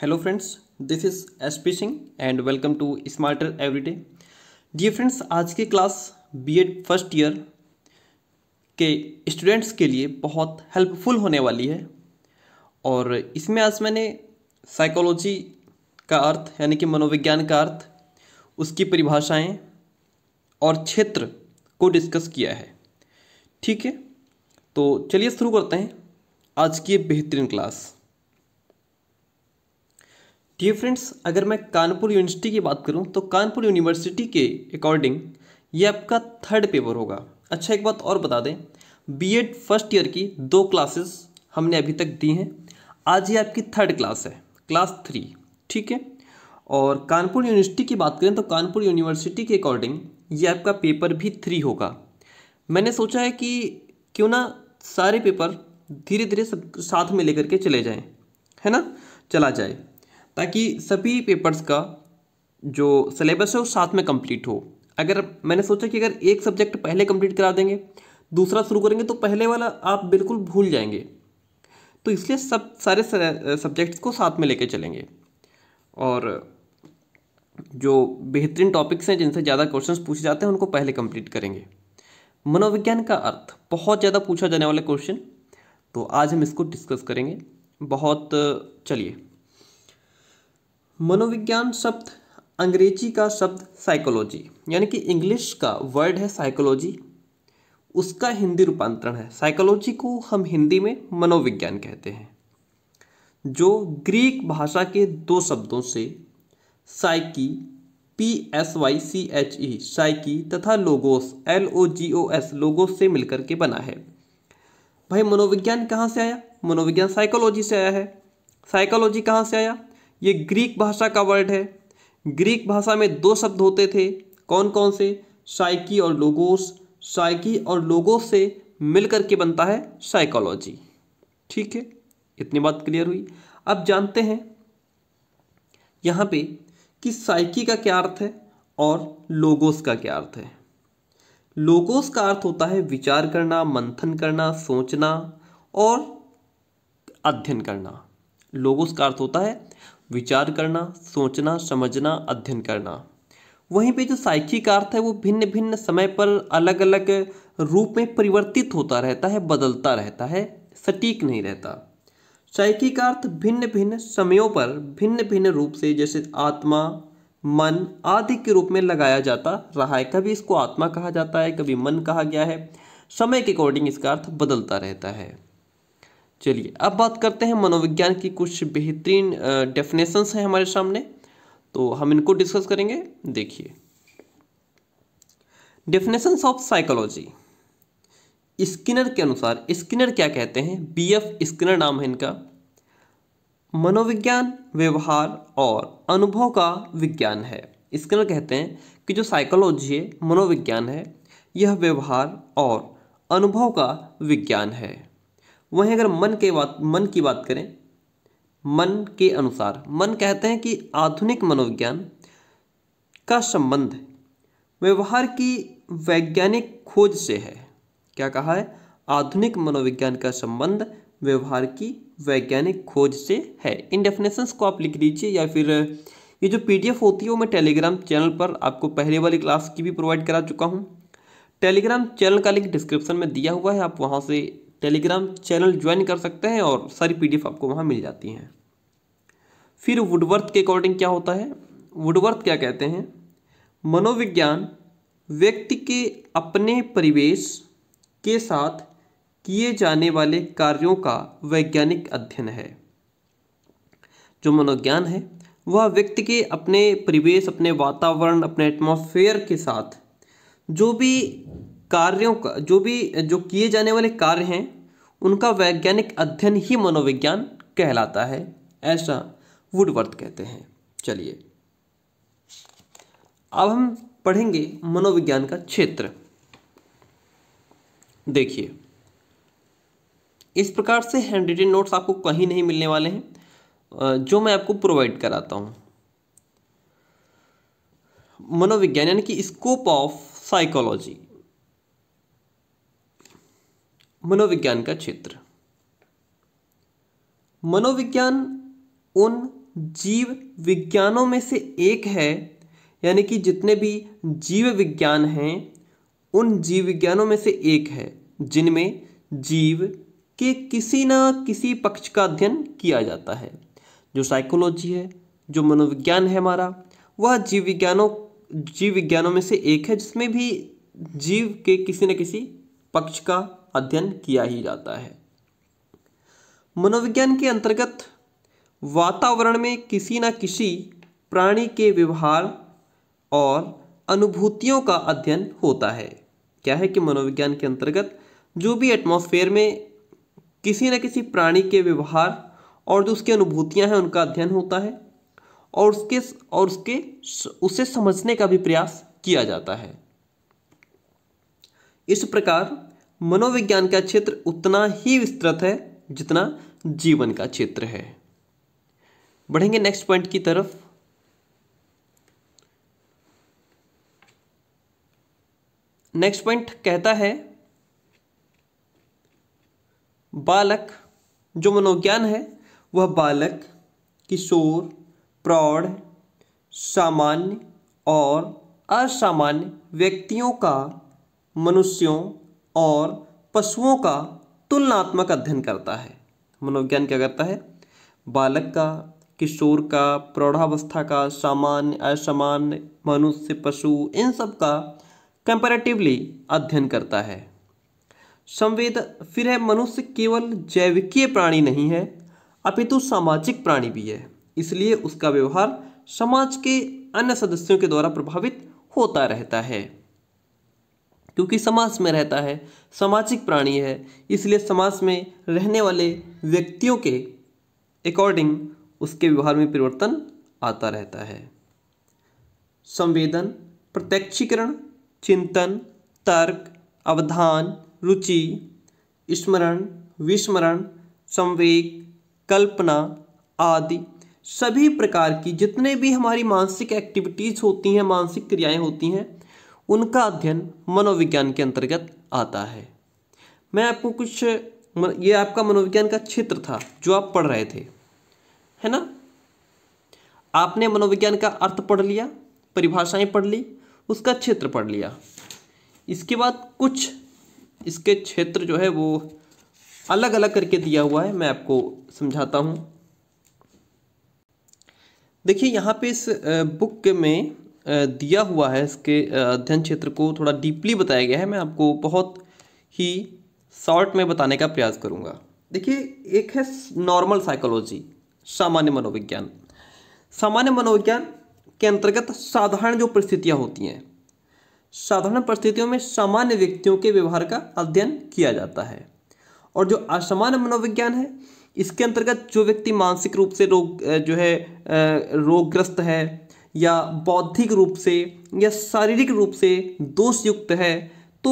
hello friends this is S P Singh and welcome to smarter everyday dear friends आज की class B Ed first year के students के लिए बहुत हेल्पफुल होने वाली है और इसमें आज मैंने साइकोलॉजी का अर्थ यानी कि मनोविज्ञान का अर्थ उसकी परिभाषाएं और क्षेत्र को डिस्कस किया है ठीक है तो चलिए शुरू करते हैं आज की बेहतरीन क्लास ठीक फ्रेंड्स अगर मैं कानपुर यूनिवर्सिटी की बात करूँ तो कानपुर यूनिवर्सिटी के अकॉर्डिंग ये आपका थर्ड पेपर होगा अच्छा एक बात और बता दें बीएड फर्स्ट ईयर की दो क्लासेस हमने अभी तक दी हैं आज ये आपकी थर्ड क्लास है क्लास थ्री ठीक है और कानपुर यूनिवर्सिटी की बात करें तो कानपुर यूनिवर्सिटी के अकॉर्डिंग ये आपका पेपर भी थ्री होगा मैंने सोचा है कि क्यों ना सारे पेपर धीरे धीरे सब साथ में लेकर के चले जाएं है ना चला जाए ताकि सभी पेपर्स का जो सिलेबस है वो साथ में कंप्लीट हो अगर मैंने सोचा कि अगर एक सब्जेक्ट पहले कंप्लीट करा देंगे दूसरा शुरू करेंगे तो पहले वाला आप बिल्कुल भूल जाएंगे तो इसलिए सब सारे सब्जेक्ट्स को साथ में लेके चलेंगे और जो बेहतरीन टॉपिक्स हैं जिनसे ज़्यादा क्वेश्चंस पूछे जाते हैं उनको पहले कंप्लीट करेंगे मनोविज्ञान का अर्थ बहुत ज़्यादा पूछा जाने वाला क्वेश्चन तो आज हम इसको डिस्कस करेंगे बहुत चलिए मनोविज्ञान शब्द अंग्रेजी का शब्द साइकोलॉजी यानी कि इंग्लिश का वर्ड है साइकोलॉजी उसका हिंदी रूपांतरण है साइकोलॉजी को हम हिंदी में मनोविज्ञान कहते हैं जो ग्रीक भाषा के दो शब्दों से psyche P S Y C H E psyche तथा logos L O G O S logos से मिलकर के बना है भाई मनोविज्ञान कहाँ से आया मनोविज्ञान साइकोलॉजी से आया है साइकोलॉजी कहाँ से आया ये ग्रीक भाषा का वर्ड है ग्रीक भाषा में दो शब्द होते थे कौन कौन से साइकी और लोगोस साइकी और लोगोस से मिलकर के बनता है साइकोलॉजी ठीक है इतनी बात क्लियर हुई अब जानते हैं यहाँ पे कि साइकी का क्या अर्थ है और लोगोस का क्या अर्थ है लोगोस का अर्थ होता है विचार करना मंथन करना सोचना और अध्ययन करना लोगोस का अर्थ होता है विचार करना सोचना समझना अध्ययन करना वहीं पे जो साइकिक अर्थ है वो भिन्न भिन्न समय पर अलग अलग रूप में परिवर्तित होता रहता है बदलता रहता है सटीक नहीं रहता साइकिक अर्थ भिन्न भिन्न समयों पर भिन्न भिन्न रूप से जैसे आत्मा मन आदि के रूप में लगाया जाता रहा है कभी इसको आत्मा कहा जाता है कभी मन कहा गया है समय के अकॉर्डिंग इसका अर्थ बदलता रहता है चलिए अब बात करते हैं मनोविज्ञान की कुछ बेहतरीन डेफिनेशंस हैं हमारे सामने तो हम इनको डिस्कस करेंगे देखिए डेफिनेशंस ऑफ साइकोलॉजी स्किनर के अनुसार स्किनर क्या कहते हैं बी एफ स्किनर नाम है इनका मनोविज्ञान व्यवहार और अनुभव का विज्ञान है स्किनर कहते हैं कि जो साइकोलॉजी है मनोविज्ञान है यह व्यवहार और अनुभव का विज्ञान है वहीं अगर मन के बात मन की बात करें मन के अनुसार मन कहते हैं कि आधुनिक मनोविज्ञान का संबंध व्यवहार की वैज्ञानिक खोज से है क्या कहा है आधुनिक मनोविज्ञान का संबंध व्यवहार की वैज्ञानिक खोज से है इन डेफिनेशंस को आप लिख लीजिए या फिर ये जो पीडीएफ होती है वो मैं टेलीग्राम चैनल पर आपको पहले वाली क्लास की भी प्रोवाइड करा चुका हूँ टेलीग्राम चैनल का लिंक डिस्क्रिप्शन में दिया हुआ है आप वहाँ से टेलीग्राम चैनल ज्वाइन कर सकते हैं और सारी पीडीएफ आपको वहाँ मिल जाती हैं फिर वुडवर्थ के अकॉर्डिंग क्या होता है वुडवर्थ क्या कहते हैं मनोविज्ञान व्यक्ति के अपने परिवेश के साथ किए जाने वाले कार्यों का वैज्ञानिक अध्ययन है जो मनोज्ञान है वह व्यक्ति के अपने परिवेश अपने वातावरण अपने एटमॉस्फेयर के साथ जो भी कार्यों का जो भी जो किए जाने वाले कार्य हैं उनका वैज्ञानिक अध्ययन ही मनोविज्ञान कहलाता है ऐसा वुडवर्थ कहते हैं चलिए अब हम पढ़ेंगे मनोविज्ञान का क्षेत्र देखिए इस प्रकार से हैंड रिटेन नोट्स आपको कहीं नहीं मिलने वाले हैं जो मैं आपको प्रोवाइड कराता हूं मनोविज्ञान यानी कि स्कोप ऑफ साइकोलॉजी मनोविज्ञान का क्षेत्र मनोविज्ञान उन जीव विज्ञानों में से एक है यानी कि जितने भी जीव विज्ञान हैं उन जीव विज्ञानों में से एक है जिनमें जीव के किसी ना किसी पक्ष का अध्ययन किया जाता है जो साइकोलॉजी है जो मनोविज्ञान है हमारा वह जीव विज्ञानों जीव विज्ञानों में से एक है जिसमें भी जीव के किसी न किसी पक्ष का अध्ययन किया ही जाता है मनोविज्ञान के अंतर्गत वातावरण में किसी न किसी प्राणी के व्यवहार और अनुभूतियों का अध्ययन होता है क्या है कि मनोविज्ञान के अंतर्गत जो भी एटमॉस्फेयर में किसी न किसी प्राणी के व्यवहार और जो उसकी अनुभूतियां हैं उनका अध्ययन होता है और उसके और उसके उसे समझने का भी प्रयास किया जाता है इस प्रकार मनोविज्ञान का क्षेत्र उतना ही विस्तृत है जितना जीवन का क्षेत्र है बढ़ेंगे नेक्स्ट पॉइंट की तरफ नेक्स्ट पॉइंट कहता है बालक जो मनोज्ञान है वह बालक किशोर प्रौढ़ सामान्य और असामान्य व्यक्तियों का मनुष्यों और पशुओं का तुलनात्मक अध्ययन करता है मनोविज्ञान क्या करता है बालक का किशोर का प्रौढ़ावस्था का सामान्य असामान्य मनुष्य पशु इन सब का कंपैरेटिवली अध्ययन करता है संवेद फिर है मनुष्य केवल जैविकीय प्राणी नहीं है अपितु सामाजिक प्राणी भी है इसलिए उसका व्यवहार समाज के अन्य सदस्यों के द्वारा प्रभावित होता रहता है क्योंकि समाज में रहता है सामाजिक प्राणी है इसलिए समाज में रहने वाले व्यक्तियों के अकॉर्डिंग उसके व्यवहार में परिवर्तन आता रहता है संवेदन प्रत्यक्षीकरण चिंतन तर्क अवधान रुचि स्मरण विस्मरण संवेग कल्पना आदि सभी प्रकार की जितने भी हमारी मानसिक एक्टिविटीज़ होती हैं मानसिक क्रियाएं होती हैं उनका अध्ययन मनोविज्ञान के अंतर्गत आता है मैं आपको कुछ ये आपका मनोविज्ञान का क्षेत्र था जो आप पढ़ रहे थे है ना आपने मनोविज्ञान का अर्थ पढ़ लिया परिभाषाएं पढ़ ली उसका क्षेत्र पढ़ लिया इसके बाद कुछ इसके क्षेत्र जो है वो अलग अलग करके दिया हुआ है मैं आपको समझाता हूँ देखिए यहाँ पे इस बुक में दिया हुआ है इसके अध्ययन क्षेत्र को थोड़ा डीपली बताया गया है मैं आपको बहुत ही शॉर्ट में बताने का प्रयास करूँगा देखिए एक है नॉर्मल साइकोलॉजी सामान्य मनोविज्ञान सामान्य मनोविज्ञान के अंतर्गत साधारण जो परिस्थितियाँ होती हैं साधारण परिस्थितियों में सामान्य व्यक्तियों के व्यवहार का अध्ययन किया जाता है और जो असामान्य मनोविज्ञान है इसके अंतर्गत जो व्यक्ति मानसिक रूप से रोग जो है रोगग्रस्त है या बौद्धिक रूप से या शारीरिक रूप से दोषयुक्त है तो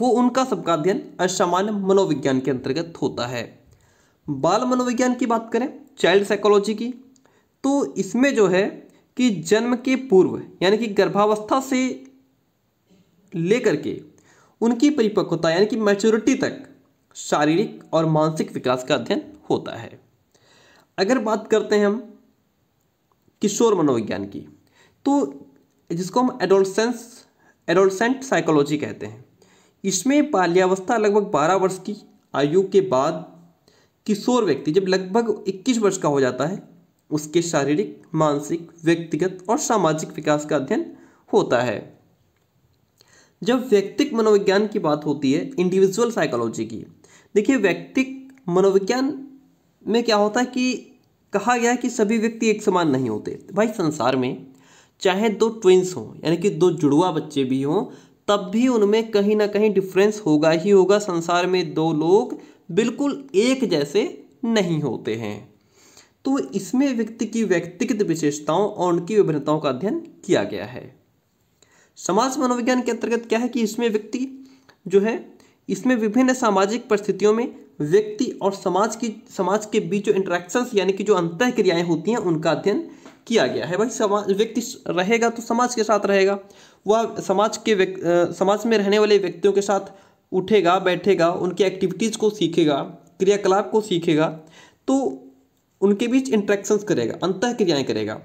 वो उनका सबका अध्ययन असामान्य मनोविज्ञान के अंतर्गत होता है बाल मनोविज्ञान की बात करें चाइल्ड साइकोलॉजी की तो इसमें जो है कि जन्म के पूर्व यानी कि गर्भावस्था से लेकर के उनकी परिपक्वता यानी कि मैच्योरिटी तक शारीरिक और मानसिक विकास का अध्ययन होता है अगर बात करते हैं हम किशोर मनोविज्ञान की तो जिसको हम एडोलसेंस एडोलसेंट साइकोलॉजी कहते हैं इसमें बाल्यावस्था लगभग 12 वर्ष की आयु के बाद किशोर व्यक्ति जब लगभग 21 वर्ष का हो जाता है उसके शारीरिक मानसिक व्यक्तिगत और सामाजिक विकास का अध्ययन होता है जब व्यक्तिक मनोविज्ञान की बात होती है इंडिविजुअल साइकोलॉजी की देखिए व्यक्तिक मनोविज्ञान में क्या होता है कि कहा गया है कि सभी व्यक्ति एक समान नहीं होते भाई संसार में चाहे दो ट्विंस हों यानी कि दो जुड़वा बच्चे भी हों तब भी उनमें कहीं ना कहीं डिफरेंस होगा ही होगा संसार में दो लोग बिल्कुल एक जैसे नहीं होते हैं तो इसमें व्यक्ति की व्यक्तिगत विशेषताओं और उनकी विभिन्नताओं का अध्ययन किया गया है समाज मनोविज्ञान के अंतर्गत क्या है कि इसमें व्यक्ति जो है इसमें विभिन्न सामाजिक परिस्थितियों में व्यक्ति और समाज की समाज के बीच जो इंट्रैक्शन यानी कि जो अंतः क्रियाएँ होती हैं उनका अध्ययन किया गया है भाई समाज व्यक्ति रहेगा तो समाज के साथ रहेगा वह समाज के समाज में रहने वाले व्यक्तियों के साथ उठेगा बैठेगा उनकी एक्टिविटीज़ को सीखेगा क्रियाकलाप को सीखेगा तो उनके बीच इंट्रैक्शंस करेगा अंत क्रियाएँ करेगा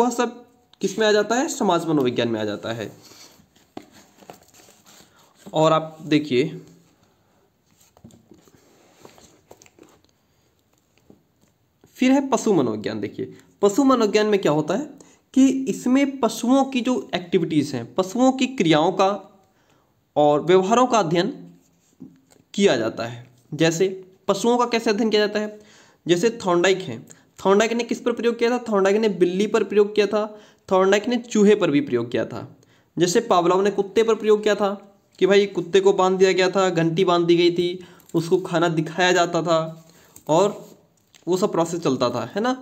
वह सब किस में आ जाता है समाज मनोविज्ञान में आ जाता है और आप देखिए फिर है पशु मनोविज्ञान देखिए पशु मनोविज्ञान में क्या होता है कि इसमें पशुओं की जो एक्टिविटीज़ हैं पशुओं की क्रियाओं का और व्यवहारों का अध्ययन किया जाता है जैसे पशुओं का कैसे अध्ययन किया जाता है जैसे थॉन्डाइक है थॉन्डाइक ने किस पर प्रयोग किया था थॉन्डाइक ने बिल्ली पर प्रयोग किया था थॉन्डाइक ने चूहे पर भी प्रयोग किया था जैसे पावलाव ने कुत्ते पर प्रयोग किया था कि भाई कुत्ते को बांध दिया गया था घंटी बांध दी गई थी उसको खाना दिखाया जाता था और वो सब प्रोसेस चलता था है ना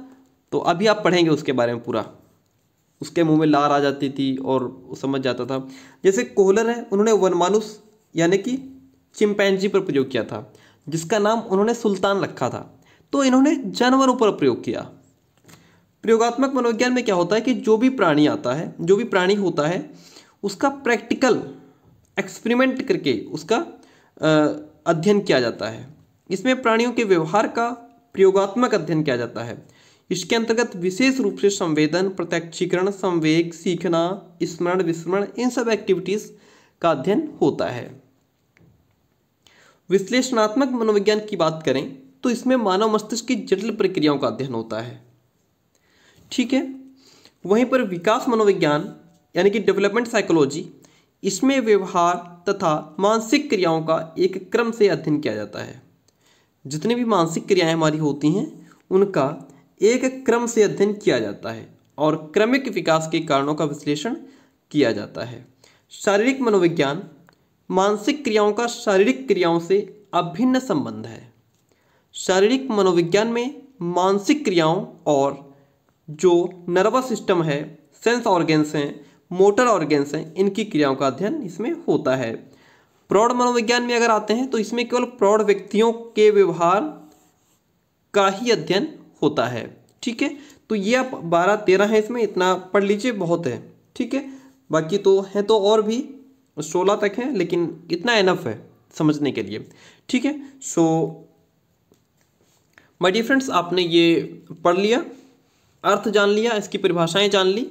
तो अभी आप पढ़ेंगे उसके बारे में पूरा उसके मुंह में लार आ जाती थी और समझ जाता था जैसे कोहलर है उन्होंने वनमानुस यानी कि चिमपैनजी पर प्रयोग किया था जिसका नाम उन्होंने सुल्तान रखा था तो इन्होंने जानवरों पर प्रयोग किया प्रयोगात्मक मनोविज्ञान में क्या होता है कि जो भी प्राणी आता है जो भी प्राणी होता है उसका प्रैक्टिकल एक्सपेरिमेंट करके उसका अध्ययन किया जाता है इसमें प्राणियों के व्यवहार का प्रयोगात्मक अध्ययन किया जाता है इसके अंतर्गत विशेष रूप से संवेदन प्रत्यक्षीकरण संवेग सीखना स्मरण विस्मरण इन सब एक्टिविटीज का अध्ययन होता है विश्लेषणात्मक मनोविज्ञान की बात करें तो इसमें मानव मस्तिष्क की जटिल प्रक्रियाओं का अध्ययन होता है ठीक है वहीं पर विकास मनोविज्ञान यानी कि डेवलपमेंट साइकोलॉजी इसमें व्यवहार तथा मानसिक क्रियाओं का एक क्रम से अध्ययन किया जाता है जितनी भी मानसिक क्रियाएं हमारी होती हैं उनका एक क्रम से अध्ययन किया जाता है और क्रमिक विकास के कारणों का विश्लेषण किया जाता है शारीरिक मनोविज्ञान मानसिक क्रियाओं का शारीरिक क्रियाओं से अभिन्न संबंध है शारीरिक मनोविज्ञान में मानसिक क्रियाओं और जो नर्वस सिस्टम है सेंस ऑर्गेन्स हैं मोटर ऑर्गेन्स हैं इनकी क्रियाओं का अध्ययन इसमें होता है प्रौढ़ मनोविज्ञान में अगर आते हैं तो इसमें केवल प्रौढ़ व्यक्तियों के व्यवहार का ही अध्ययन होता है ठीक है तो ये आप बारह तेरह हैं इसमें इतना पढ़ लीजिए बहुत है ठीक है बाकी तो हैं तो और भी सोलह तक हैं लेकिन इतना एनफ है समझने के लिए ठीक है सो माय डियर फ्रेंड्स आपने ये पढ़ लिया अर्थ जान लिया इसकी परिभाषाएं जान ली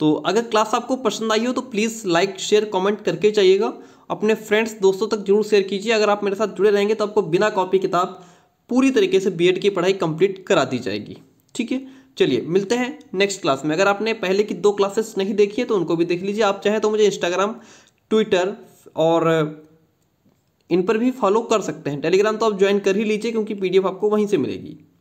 तो अगर क्लास आपको पसंद आई हो तो प्लीज़ लाइक शेयर कमेंट करके जाइएगा अपने फ्रेंड्स दोस्तों तक जरूर शेयर कीजिए अगर आप मेरे साथ जुड़े रहेंगे तो आपको बिना कॉपी किताब पूरी तरीके से बीएड की पढ़ाई कंप्लीट करा दी जाएगी ठीक है चलिए मिलते हैं नेक्स्ट क्लास में अगर आपने पहले की दो क्लासेस नहीं देखी है तो उनको भी देख लीजिए आप चाहें तो मुझे इंस्टाग्राम ट्विटर और इन पर भी फॉलो कर सकते हैं टेलीग्राम तो आप ज्वाइन कर ही लीजिए क्योंकि पीडीएफ आपको वहीं से मिलेगी